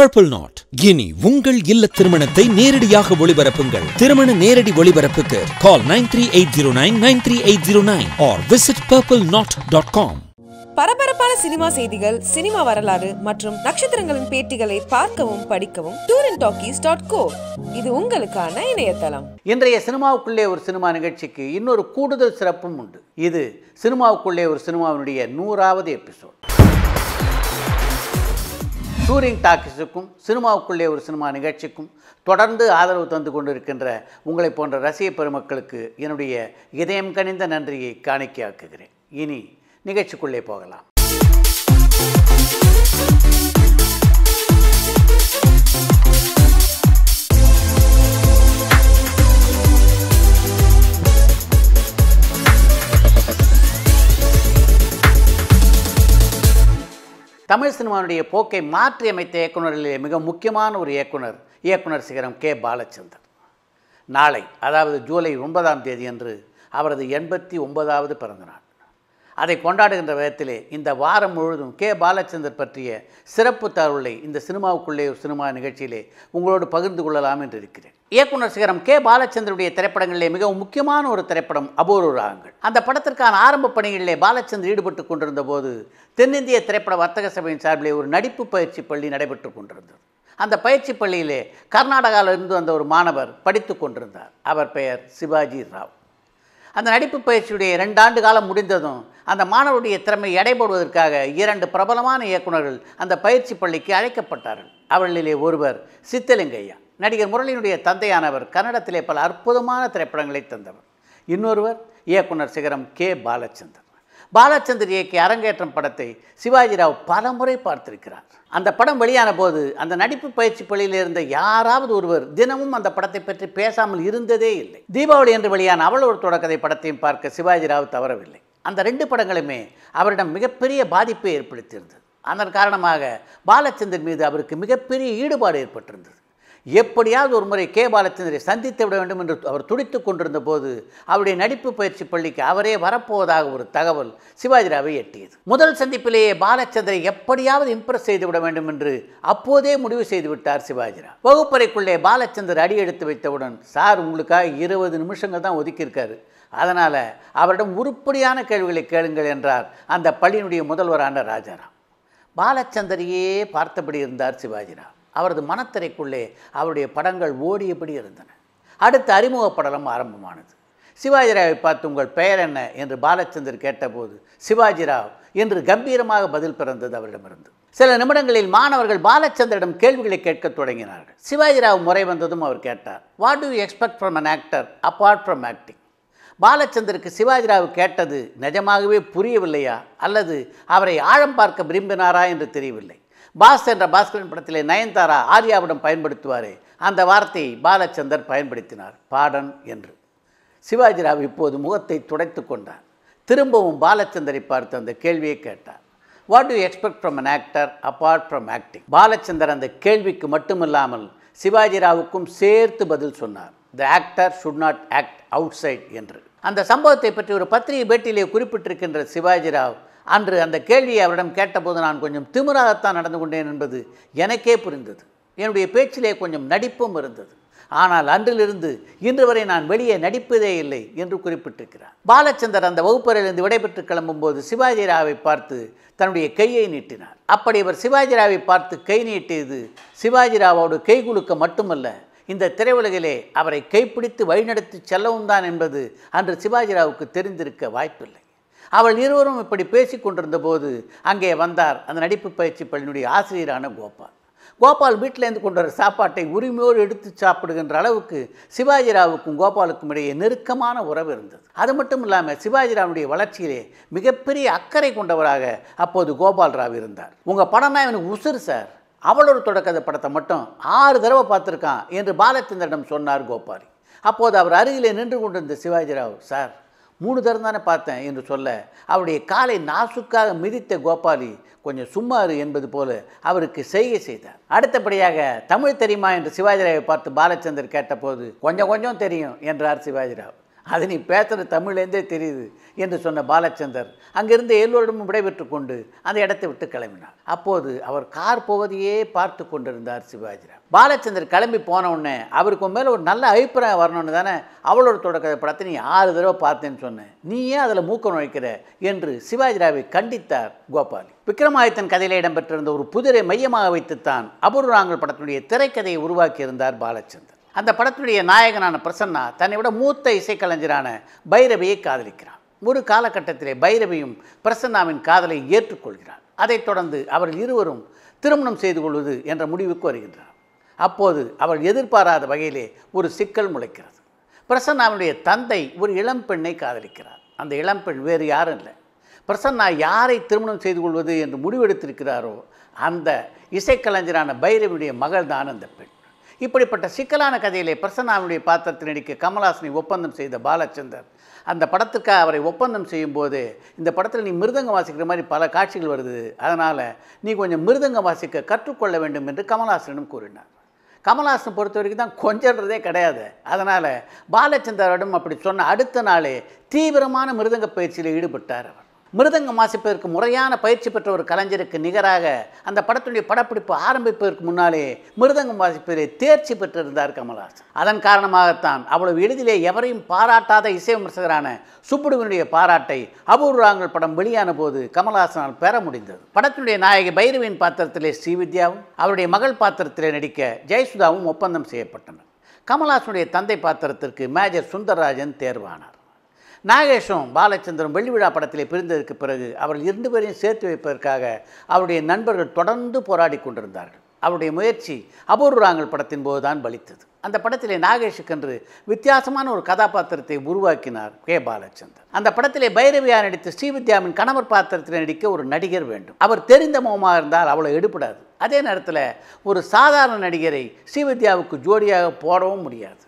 purple not இனி உங்கள் இல்ல திருமணத்தை நேரடியாக ஒளிபரப்புங்கள் திருமண நேரடி ஒளிபரப்புக்கு call nine three eight zero nine nine three eight zero nine or visit purple not dot com பரபரப்பான சினிமா செய்திகள் சினிமா வரலாறு மற்றும் நட்சத்திரங்களின் பேட்டிகளை பார்க்கவும் படிக்கவும் இது உங்களுக்கான இணையதளம் இன்றைய சினிமாவுக்குள்ளே ஒரு சினிமா நிகழ்ச்சிக்கு இன்னொரு கூடுதல் சிறப்பும் உண்டு இது சினிமாவுக்குள்ளே ஒரு சினிமாவினுடைய நூறாவது எபிசோட் ஷூரிங் டாக்கிஸுக்கும் சினிமாவுக்குள்ளே ஒரு சினிமா நிகழ்ச்சிக்கும் தொடர்ந்து ஆதரவு தந்து கொண்டிருக்கின்ற உங்களை போன்ற ரசிக பெருமக்களுக்கு என்னுடைய இதயம் கனிந்த நன்றியை காணிக்கையாக்குகிறேன் இனி நிகழ்ச்சிக்குள்ளே போகலாம் தமிழ் சினிமாவுடைய போக்கை மாற்றி அமைத்த இயக்குநர்களிலே மிக முக்கியமான ஒரு இயக்குனர் இயக்குனர் சிகரம் கே பாலச்சந்தர் நாளை அதாவது ஜூலை ஒன்பதாம் தேதி அன்று அவரது எண்பத்தி ஒன்பதாவது பிறந்தநாள் அதை கொண்டாடுகின்ற விதத்திலே இந்த வாரம் முழுவதும் கே பாலச்சந்தர் பற்றிய சிறப்பு தகவலை இந்த சினிமாவுக்குள்ளே ஒரு சினிமா நிகழ்ச்சியிலே உங்களோடு பகிர்ந்து கொள்ளலாம் என்று இருக்கிறேன் இயக்குனர் சிகரம் கே பாலச்சந்தருடைய திரைப்படங்களிலே மிகவும் முக்கியமான ஒரு திரைப்படம் அபூர்வ ராகங்கள் அந்த படத்திற்கான ஆரம்ப பணிகளிலே பாலச்சந்தர் ஈடுபட்டு கொண்டிருந்த போது தென்னிந்திய திரைப்பட வர்த்தக சபையின் சார்பிலே ஒரு நடிப்பு பயிற்சி பள்ளி நடைபெற்று கொண்டிருந்தது அந்த பயிற்சி பள்ளியிலே கர்நாடகாவிலிருந்து வந்த ஒரு மாணவர் படித்து கொண்டிருந்தார் அவர் பெயர் சிவாஜி ராவ் அந்த நடிப்பு பயிற்சியுடைய ரெண்டு ஆண்டு காலம் முடிந்ததும் அந்த மாணவருடைய திறமை எடைபடுவதற்காக இரண்டு பிரபலமான இயக்குநர்கள் அந்த பயிற்சி பள்ளிக்கு அழைக்கப்பட்டார்கள் அவர்களிலே ஒருவர் சித்தலிங்கையா நடிகர் முரளியினுடைய தந்தையானவர் கன்னடத்திலே பல அற்புதமான திரைப்படங்களை தந்தவர் இன்னொருவர் இயக்குனர் சிகரம் கே பாலச்சந்தர் பாலச்சந்தர் இயக்கிய அரங்கேற்றம் படத்தை ராவ் பல முறை பார்த்திருக்கிறார் அந்த படம் வெளியான போது அந்த நடிப்பு பயிற்சி பள்ளியில் இருந்த யாராவது ஒருவர் தினமும் அந்த படத்தை பற்றி பேசாமல் இருந்ததே இல்லை தீபாவளி என்று வெளியான அவள் ஒரு தொடக்கதை படத்தையும் பார்க்க சிவாஜி ராவ் தவறவில்லை அந்த ரெண்டு படங்களுமே அவரிடம் மிகப்பெரிய பாதிப்பை ஏற்படுத்தியிருந்தது அதன் காரணமாக பாலச்சந்தர் மீது அவருக்கு மிகப்பெரிய ஈடுபாடு ஏற்பட்டிருந்தது எப்படியாவது ஒரு முறை கே பாலச்சந்திரை சந்தித்து விட வேண்டும் என்று அவர் துடித்து கொண்டிருந்த போது அவருடைய நடிப்பு பயிற்சி பள்ளிக்கு அவரே வரப்போவதாக ஒரு தகவல் சிவாஜிராவை எட்டியது முதல் சந்திப்பிலேயே பாலச்சந்திரை எப்படியாவது இம்ப்ரெஸ் விட வேண்டும் என்று அப்போதே முடிவு செய்துவிட்டார் சிவாஜிரா வகுப்பறைக்குள்ளே பாலச்சந்தர் அடி எடுத்து வைத்தவுடன் சார் உங்களுக்காக இருபது நிமிஷங்கள் தான் ஒதுக்கியிருக்காரு அதனால் அவரிடம் உருப்படியான கேள்விகளை கேளுங்கள் என்றார் அந்த பள்ளியினுடைய முதல்வரான ராஜாராம் பாலச்சந்தரையே பார்த்தபடி இருந்தார் சிவாஜிராவ் அவரது மனத்திரைக்குள்ளே அவருடைய படங்கள் ஓடியபடி இருந்தன அடுத்த அறிமுக படலம் ஆரம்பமானது சிவாஜிராவை பார்த்து உங்கள் பெயர் என்ன என்று பாலச்சந்தர் கேட்டபோது சிவாஜிராவ் என்று கம்பீரமாக பதில் பிறந்தது அவரிடமிருந்து சில நிமிடங்களில் மாணவர்கள் பாலச்சந்தரிடம் கேள்விகளை கேட்கத் தொடங்கினார்கள் சிவாஜிராவ் முறை வந்ததும் அவர் கேட்டார் what do you expect from an actor apart from acting பாலச்சந்தருக்கு சிவாஜிராவ் கேட்டது நிஜமாகவே புரியவில்லையா அல்லது அவரை ஆழம் பார்க்க விரும்பினாரா என்று தெரியவில்லை பாஸ் என்ற பாஸ்கரன் படத்திலே நயன்தாரா ஆர்யாவிடம் பயன்படுத்துவார் அந்த வார்த்தையை பாலச்சந்தர் பயன்படுத்தினார் பாடன் என்று சிவாஜிராவ் இப்போது முகத்தை துடைத்து கொண்டார் திரும்பவும் பாலச்சந்தரை பார்த்து அந்த கேள்வியை கேட்டார் what do expect from an actor apart from acting Balachander அந்த கேள்விக்கு மட்டுமில்லாமல் சிவாஜிராவுக்கும் சேர்த்து பதில் சொன்னார் the actor should not act outside என்று அந்த சம்பவத்தை பற்றி ஒரு பத்திரிகை பேட்டியிலே குறிப்பிட்டிருக்கின்ற சிவாஜிராவ் அன்று அந்த கேள்வியை அவரிடம் கேட்டபோது நான் கொஞ்சம் திமிராகத்தான் நடந்து கொண்டேன் என்பது எனக்கே புரிந்தது என்னுடைய பேச்சிலே கொஞ்சம் நடிப்பும் இருந்தது ஆனால் அன்றிலிருந்து இன்று வரை நான் வெளியே நடிப்பதே இல்லை என்று குறிப்பிட்டிருக்கிறார் பாலச்சந்தர் அந்த வகுப்பறையிலிருந்து விடைபெற்று கிளம்பும்போது சிவாஜி ராவை பார்த்து தன்னுடைய கையை நீட்டினார் அப்படி இவர் சிவாஜி ராவை பார்த்து கை நீட்டியது சிவாஜி ராவோடு குலுக்க மட்டுமல்ல இந்த திரையுலகிலே அவரை கைப்பிடித்து வழிநடத்தி செல்லவும் தான் என்பது அன்று சிவாஜி ராவுக்கு தெரிந்திருக்க வாய்ப்பில்லை அவள் இருவரும் இப்படி பேசி கொண்டிருந்த போது அங்கே வந்தார் அந்த நடிப்பு பயிற்சி பள்ளியினுடைய ஆசிரியரான கோபால் கோபால் வீட்டிலேருந்து கொண்டு வர சாப்பாட்டை உரிமையோடு எடுத்து சாப்பிடுகின்ற அளவுக்கு சிவாஜிராவுக்கும் கோபாலுக்கும் இடையே நெருக்கமான உறவு இருந்தது அது மட்டும் இல்லாமல் சிவாஜிராவுடைய வளர்ச்சியிலே மிகப்பெரிய அக்கறை கொண்டவராக அப்போது கோபால் ராவ் இருந்தார் உங்கள் படம்னா எனக்கு உசுறு சார் அவளோட தொடக்கத படத்தை மட்டும் ஆறு தடவை பார்த்துருக்கான் என்று பாலச்சந்திரனிடம் சொன்னார் கோபாலி அப்போது அவர் அருகிலே நின்று கொண்டிருந்த சிவாஜிராவ் சார் மூணு தரம் தானே பார்த்தேன் என்று சொல்ல அவருடைய காலை நாசுக்காக மிதித்த கோபாலி கொஞ்சம் சும்மாறு என்பது போல அவருக்கு செய்கை செய்தார் அடுத்தபடியாக தமிழ் தெரியுமா என்று சிவாஜிராவை பார்த்து பாலச்சந்தர் கேட்டபோது கொஞ்சம் கொஞ்சம் தெரியும் என்றார் சிவாஜிராவ் அது நீ பேசுகிற தமிழ்லேருந்தே தெரியுது என்று சொன்ன பாலச்சந்தர் அங்கிருந்து எல்லோரிடமும் விடைபெற்று கொண்டு அந்த இடத்தை விட்டு கிளம்பினார் அப்போது அவர் கார் போவதையே பார்த்து கொண்டிருந்தார் சிவாஜிராவ் பாலச்சந்தர் கிளம்பி போனவுடனே அவருக்கு மேலே ஒரு நல்ல அபிப்பிராயம் வரணும்னு தானே அவளோட தொடக்க படத்தை நீ ஆறு தடவை பார்த்தேன்னு சொன்னேன் நீ ஏன் அதில் மூக்கம் நுழைக்கிற என்று சிவாஜிராவை கண்டித்தார் கோபாலி விக்ரமாதித்தன் கதையில் இடம்பெற்றிருந்த ஒரு புதிரை மையமாக வைத்துத்தான் அபூர்வாங்கல் படத்தினுடைய திரைக்கதையை உருவாக்கியிருந்தார் பாலச்சந்தர் அந்த படத்தினுடைய நாயகனான பிரசன்னா தன்னை விட மூத்த இசைக்கலைஞரான பைரவியை காதலிக்கிறான் ஒரு காலகட்டத்திலே பைரவியும் பிரசன்னாவின் காதலை ஏற்றுக்கொள்கிறான் அதைத் தொடர்ந்து அவர்கள் இருவரும் திருமணம் செய்து கொள்வது என்ற முடிவுக்கு வருகின்றார் அப்போது அவர் எதிர்பாராத வகையிலே ஒரு சிக்கல் முளைக்கிறது பிரசன்னாவினுடைய தந்தை ஒரு இளம் பெண்ணை காதலிக்கிறார் அந்த இளம் பெண் வேறு யாரும் இல்லை பிரசன்னா யாரை திருமணம் செய்து கொள்வது என்று முடிவெடுத்திருக்கிறாரோ அந்த இசைக்கலைஞரான பைரவியுடைய மகள் தான் அந்த பெண் இப்படிப்பட்ட சிக்கலான கதையிலே பிரசன்னாவுடைய பாத்திரத்தில் நடிக்க கமலாசனை ஒப்பந்தம் செய்த பாலச்சந்தர் அந்த படத்துக்காக அவரை ஒப்பந்தம் செய்யும்போது இந்த படத்தில் நீ மிருதங்கம் வாசிக்கிற மாதிரி பல காட்சிகள் வருது அதனால் நீ கொஞ்சம் மிருதங்கம் வாசிக்க கற்றுக்கொள்ள வேண்டும் என்று கமலாசனும் கூறினார் கமல்ஹாசன் பொறுத்த வரைக்கும் தான் கொஞ்சன்றதே கிடையாது அதனால் பாலச்சந்தரிடம் அப்படி சொன்ன அடுத்த நாளே தீவிரமான மிருதங்க பயிற்சியில் ஈடுபட்டார் அவர் மிருதங்கம் வாசிப்பதற்கு முறையான பயிற்சி பெற்ற ஒரு கலைஞருக்கு நிகராக அந்த படத்துடைய படப்பிடிப்பு ஆரம்பிப்பதற்கு முன்னாலே மிருதங்கம் வாசிப்பதிலே தேர்ச்சி பெற்றிருந்தார் கமல்ஹாசன் அதன் காரணமாகத்தான் அவ்வளவு எளிதிலே எவரையும் பாராட்டாத இசை விமர்சகரான சுப்புடுவனுடைய பாராட்டை அபூர்வாங்கல் படம் வெளியான போது கமல்ஹாசனால் பெற முடிந்தது படத்தினுடைய நாயகி பைரவியின் பாத்திரத்திலே ஸ்ரீவித்யாவும் அவருடைய மகள் பாத்திரத்திலே நடிக்க ஜெயசுதாவும் ஒப்பந்தம் செய்யப்பட்டனர் கமல்ஹாசனுடைய தந்தை பாத்திரத்திற்கு மேஜர் சுந்தரராஜன் தேர்வானார் நாகேஷும் பாலச்சந்திரன் வெள்ளிவிழா படத்திலே பிரிந்ததற்கு பிறகு அவர்கள் இரண்டு பேரையும் சேர்த்து வைப்பதற்காக அவருடைய நண்பர்கள் தொடர்ந்து போராடி கொண்டிருந்தார்கள் அவருடைய முயற்சி அபூர்வராங்கல் படத்தின் போதுதான் பலித்தது அந்த படத்திலே நாகேஷுக்கென்று வித்தியாசமான ஒரு கதாபாத்திரத்தை உருவாக்கினார் கே பாலச்சந்தர் அந்த படத்திலே பைரவியா நடித்த ஸ்ரீவித்யாவின் கணவர் பாத்திரத்தில் நடிக்க ஒரு நடிகர் வேண்டும் அவர் தெரிந்த முகமாக இருந்தால் அவ்வளோ எடுப்படாது அதே நேரத்தில் ஒரு சாதாரண நடிகரை ஸ்ரீவித்யாவுக்கு ஜோடியாக போடவும் முடியாது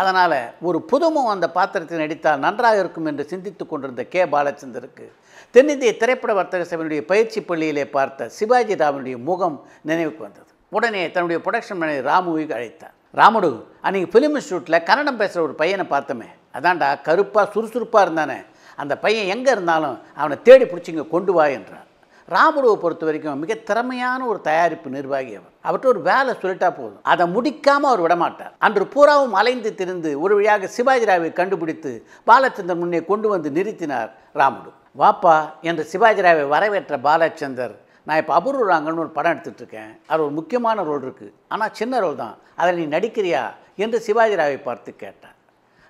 அதனால் ஒரு புதுமும் அந்த பாத்திரத்தில் நடித்தால் நன்றாக இருக்கும் என்று சிந்தித்து கொண்டிருந்த கே பாலச்சந்தருக்கு தென்னிந்திய திரைப்பட வர்த்தக சபையினுடைய பயிற்சி பள்ளியிலே பார்த்த சிவாஜி ராவனுடைய முகம் நினைவுக்கு வந்தது உடனே தன்னுடைய ப்ரொடக்ஷன் மேனேஜர் ராமுவை அழைத்தார் ராமுடு அன்றைக்கி ஃபிலிம் இன்ஸ்டியூட்டில் கன்னடம் பேசுகிற ஒரு பையனை பார்த்தோமே அதான்டா கருப்பாக சுறுசுறுப்பாக இருந்தானே அந்த பையன் எங்கே இருந்தாலும் அவனை தேடி பிடிச்சிங்க கொண்டு வா என்றார் ராமுடுவை பொறுத்த வரைக்கும் மிக திறமையான ஒரு தயாரிப்பு நிர்வாகி அவர் அவர்கிட்ட ஒரு வேலை சொல்லிட்டா போதும் அதை முடிக்காமல் அவர் விடமாட்டார் அன்று பூராவும் அலைந்து திரிந்து ஒரு வழியாக சிவாஜிராவை கண்டுபிடித்து பாலச்சந்தர் முன்னே கொண்டு வந்து நிறுத்தினார் ராமுடு வாப்பா என்று சிவாஜிராவை வரவேற்ற பாலச்சந்தர் நான் இப்போ அபூர்வராங்கன்னு ஒரு படம் இருக்கேன் அது ஒரு முக்கியமான ரோல் இருக்குது ஆனால் சின்ன ரோல் தான் அதில் நீ நடிக்கிறியா என்று சிவாஜிராவை பார்த்து கேட்டார்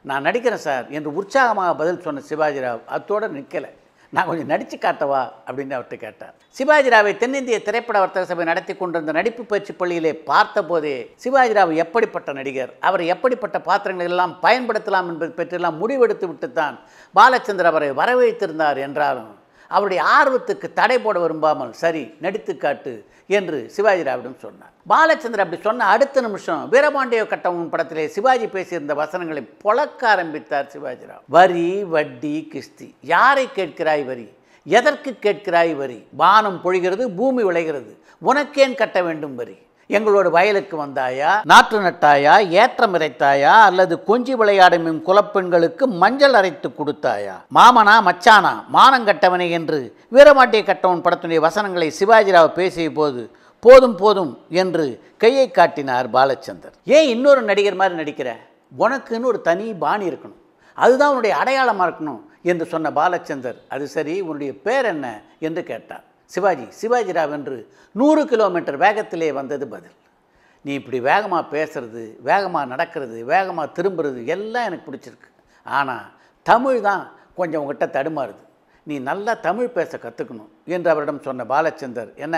நான் நடிக்கிறேன் சார் என்று உற்சாகமாக பதில் சொன்ன சிவாஜிராவ் அத்தோடு நிற்கலை நான் கொஞ்சம் நடித்து காட்டவா அப்படின்னு அவர்கிட்ட கேட்டார் சிவாஜிராவை தென்னிந்திய திரைப்பட வர்த்தக சபை நடத்தி கொண்டிருந்த நடிப்பு பயிற்சி பள்ளியிலே பார்த்தபோதே சிவாஜிராவ் எப்படிப்பட்ட நடிகர் அவர் எப்படிப்பட்ட பாத்திரங்கள் எல்லாம் பயன்படுத்தலாம் என்பது பற்றியெல்லாம் முடிவெடுத்து விட்டுத்தான் பாலச்சந்திர அவரை வரவேற்றிருந்தார் என்றாலும் அவருடைய ஆர்வத்துக்கு தடை போட விரும்பாமல் சரி நடித்து காட்டு என்று சிவாஜி ராவிடம் சொன்னார் பாலச்சந்திரன் அப்படி சொன்ன அடுத்த நிமிஷம் வீரபாண்டிய கட்டமும் படத்திலே சிவாஜி பேசியிருந்த வசனங்களை பொழக்க ஆரம்பித்தார் ராவ் வரி வட்டி கிஸ்தி யாரை கேட்கிறாய் வரி எதற்கு கேட்கிறாய் வரி வானம் பொழிகிறது பூமி விளைகிறது உனக்கேன் கட்ட வேண்டும் வரி எங்களோட வயலுக்கு வந்தாயா நாற்று நட்டாயா ஏற்றம் இறைத்தாயா அல்லது கொஞ்சி விளையாடும் குலப்பெண்களுக்கு மஞ்சள் அரைத்து கொடுத்தாயா மாமனா மச்சானா மானங்கட்டவனே என்று வீரமாட்டிய கட்டவன் படத்துடைய வசனங்களை சிவாஜிராவ் பேசிய போது போதும் போதும் என்று கையை காட்டினார் பாலச்சந்தர் ஏன் இன்னொரு நடிகர் மாதிரி நடிக்கிற உனக்குன்னு ஒரு தனி பாணி இருக்கணும் அதுதான் உன்னுடைய அடையாளமாக இருக்கணும் என்று சொன்ன பாலச்சந்தர் அது சரி உன்னுடைய பேர் என்ன என்று கேட்டார் சிவாஜி சிவாஜிராவ் என்று நூறு கிலோமீட்டர் வேகத்திலே வந்தது பதில் நீ இப்படி வேகமாக பேசுகிறது வேகமாக நடக்கிறது வேகமாக திரும்புறது எல்லாம் எனக்கு பிடிச்சிருக்கு ஆனால் தமிழ் தான் கொஞ்சம் உங்ககிட்ட தடுமாறுது நீ நல்லா தமிழ் பேச கற்றுக்கணும் என்று அவரிடம் சொன்ன பாலச்சந்தர் என்ன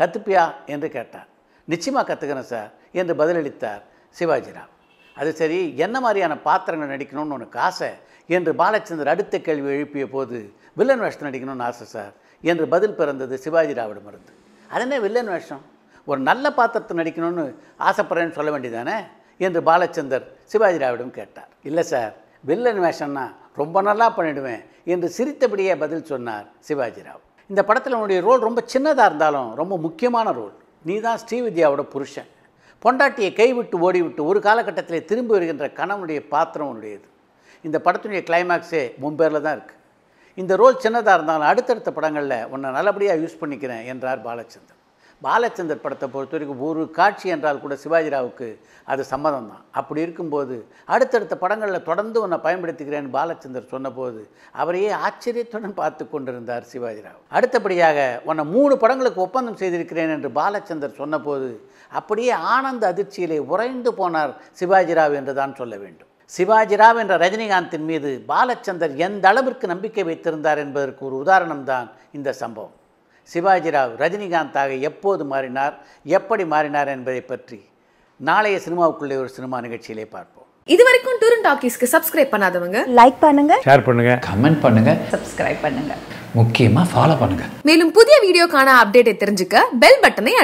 கற்றுப்பியா என்று கேட்டார் நிச்சயமாக கற்றுக்கிறேன் சார் என்று பதிலளித்தார் சிவாஜிராவ் அது சரி என்ன மாதிரியான பாத்திரங்கள் நடிக்கணும்னு உனக்கு ஆசை என்று பாலச்சந்தர் அடுத்த கேள்வி எழுப்பிய போது வில்லன் வேஷத்தில் நடிக்கணும்னு ஆசை சார் என்று பதில் பிறந்தது சிவாஜி ராவிடம் இருந்து அதனே வில்லன் வேஷம் ஒரு நல்ல பாத்திரத்தை நடிக்கணும்னு ஆசைப்படுறேன்னு சொல்ல வேண்டியதானே என்று பாலச்சந்தர் சிவாஜி ராவிடம் கேட்டார் இல்லை சார் வில்லன் வேஷம்னா ரொம்ப நல்லா பண்ணிவிடுவேன் என்று சிரித்தபடியே பதில் சொன்னார் சிவாஜி ராவ் இந்த படத்தில் உன்னுடைய ரோல் ரொம்ப சின்னதாக இருந்தாலும் ரொம்ப முக்கியமான ரோல் நீ தான் ஸ்ரீவித்யாவோட புருஷன் பொண்டாட்டியை கைவிட்டு ஓடிவிட்டு ஒரு காலகட்டத்தில் திரும்பி வருகின்ற கணவனுடைய பாத்திரம் உன்னுடையது இந்த படத்தினுடைய கிளைமேக்ஸே மும்பேரில் தான் இருக்குது இந்த ரோல் சின்னதாக இருந்தாலும் அடுத்தடுத்த படங்களில் உன்னை நல்லபடியாக யூஸ் பண்ணிக்கிறேன் என்றார் பாலச்சந்தர் பாலச்சந்தர் படத்தை பொறுத்த வரைக்கும் ஒரு காட்சி என்றால் கூட சிவாஜிராவுக்கு அது சம்மதம் தான் அப்படி இருக்கும்போது அடுத்தடுத்த படங்களில் தொடர்ந்து உன்னை பயன்படுத்திக்கிறேன்னு பாலச்சந்தர் சொன்னபோது அவரையே ஆச்சரியத்துடன் பார்த்து கொண்டிருந்தார் சிவாஜிராவ் அடுத்தபடியாக உன்னை மூணு படங்களுக்கு ஒப்பந்தம் செய்திருக்கிறேன் என்று பாலச்சந்தர் சொன்னபோது அப்படியே ஆனந்த அதிர்ச்சியிலே உறைந்து போனார் சிவாஜிராவ் என்று தான் சொல்ல வேண்டும் சிவாஜிராவ் என்ற ரஜினிகாந்தின் மீது பாலச்சந்தர் எந்த அளவிற்கு நம்பிக்கை வைத்திருந்தார் என்பதற்கு ஒரு உதாரணம்தான் இந்த சம்பவம் சிவாஜிராவ் ரஜினிகாந்தாக எப்போது மாறினார் எப்படி மாறினார் என்பதை பற்றி நாளைய சினிமாவுக்குள்ளே ஒரு சினிமா நிகழ்ச்சியிலே பார்ப்போம் இதுவரைக்கும் டூரன் டாக்கீஸ்க்கு சப்ஸ்கிரைப் பண்ணாதவங்க லைக் பண்ணுங்க ஷேர் பண்ணுங்க கமெண்ட் பண்ணுங்க சப்ஸ்கிரைப் பண்ணுங்க முக்கியமா ஃபாலோ பண்ணுங்க மேலும் புதிய வீடியோக்கான அப்டேட்டை தெரிஞ்சுக்க பெல் பட்டனை